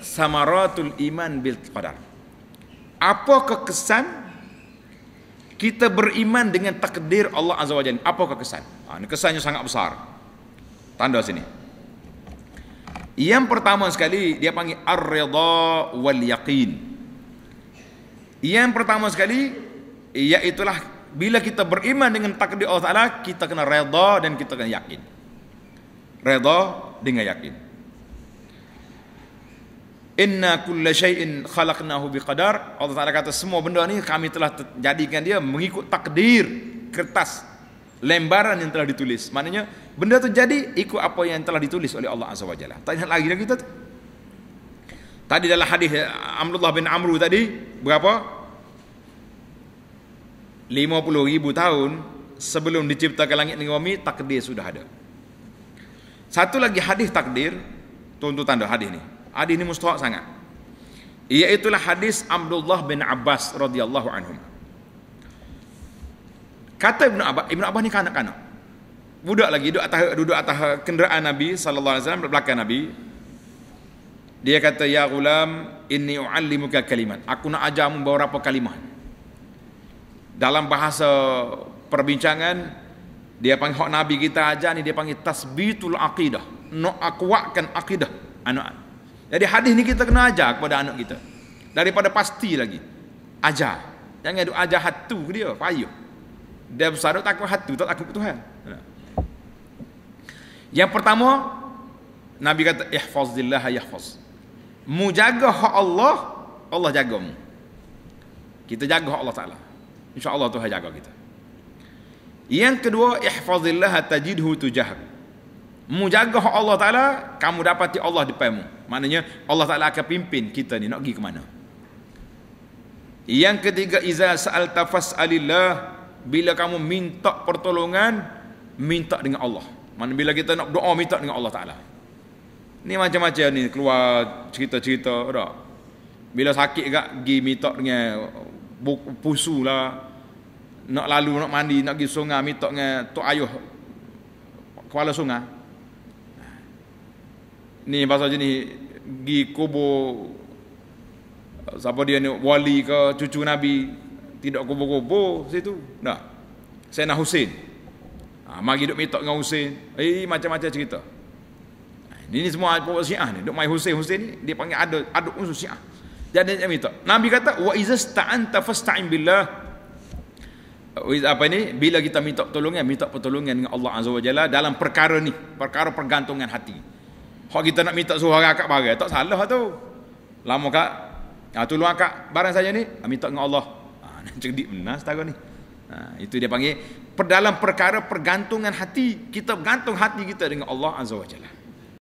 samaratul iman bil qadar. Apa kekesan kita beriman dengan takdir Allah Azza wa Jalla? Apa kekesan? Ha, kesannya sangat besar. Tanda sini. Yang pertama sekali dia panggil ar-ridha wal yaqin. Yang pertama sekali iaitulah bila kita beriman dengan takdir Allah Taala kita kena redha dan kita kena yakin. Redha dengan yakin. Inna kulla syai'in khalaqnahu biqadar. Allah Ta'ala kata semua benda ini kami telah jadikan dia mengikut takdir kertas lembaran yang telah ditulis. Maknanya benda tu jadi ikut apa yang telah ditulis oleh Allah Azza wa Jalla. Tak ingat lagi dah kita tu. Tadi dalam hadis eh, Amrullah bin Amru tadi berapa? ribu tahun sebelum diciptakan langit dan bumi takdir sudah ada. Satu lagi hadis takdir tuntutan dah hadis ni. Hadis ini mustahak sangat. Iaitulah hadis Abdullah bin Abbas radhiyallahu anhum. Kata Ibn Abbas, Ibn Abbas ni kanak-kanak. Budak lagi duduk atas, duduk atas kenderaan Nabi sallallahu alaihi wasallam belakang Nabi. Dia kata ya ghulam inni uallimuka kalimat. Aku nak ajarmu beberapa kalimah. Dalam bahasa perbincangan dia panggil hak Nabi kita ajar ni dia panggil tasbitul aqidah. Nak kuatkan aqidah anak-anak. Jadi hadis ni kita kena ajar kepada anak kita. Daripada pasti lagi. Ajar. Jangan duk ajar hatu ke dia, payah. Dia besar duk takut hatu, tak takut Tuhan. Yang pertama, Nabi kata ihfazillah yahfaz. Mu hak Allah, Allah jaga mu. Kita jaga Allah Taala. Insya-Allah Tuhan jaga kita. Yang kedua, ihfazillah tajidhu tujah. Mu hak Allah Taala, kamu dapati Allah depanmu. mu. Maknanya Allah Ta'ala akan pimpin kita ni nak pergi ke mana. Yang ketiga, Iza sa'al tafas alillah. Bila kamu minta pertolongan, minta dengan Allah. Maksudnya bila kita nak doa, minta dengan Allah Ta'ala. Ni macam-macam ni, keluar cerita-cerita. Tak? Bila sakit kat, pergi minta dengan pusu lah. Nak lalu, nak mandi, nak pergi sungai, minta dengan Tok Ayuh. Kuala Sungai ni bahasa jenis gi kubur siapa dia ni wali ke cucu nabi tidak kubur-kubur situ nah saya nak husin, ha, ah, mari duk minta dengan Husain eh macam-macam cerita ini, ini semua apa Syiah ni duk mai husin-husin ni dia panggil ada aduk unsur Syiah jadi dia minta nabi kata wa iza sta'anta fasta'in billah eh, apa ini bila kita minta pertolongan minta pertolongan dengan Allah Azza wa Jalla dalam perkara ni perkara pergantungan hati Hak kita nak minta suara akak barang, tak salah lah tu. Lama kak, ha, ah, tolong kak, barang saja ni, ah, minta dengan Allah. Ha, ah, cerdik benar setara ni. Ha, itu dia panggil, dalam perkara pergantungan hati, kita gantung hati kita dengan Allah Azza wa Jalla.